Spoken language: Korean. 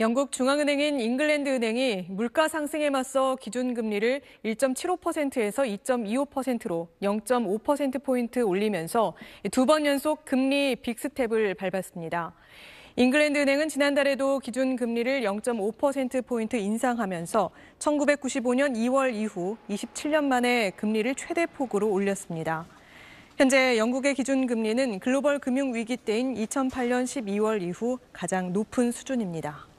영국 중앙은행인 잉글랜드 은행이 물가 상승에 맞서 기준 금리를 1.75%에서 2.25%로 0.5%포인트 올리면서 두 번 연속 금리 빅스텝을 밟았습니다. 잉글랜드 은행은 지난달에도 기준 금리를 0.5%포인트 인상하면서 1995년 2월 이후 27년 만에 금리를 최대 폭으로 올렸습니다. 현재 영국의 기준 금리는 글로벌 금융 위기 때인 2008년 12월 이후 가장 높은 수준입니다.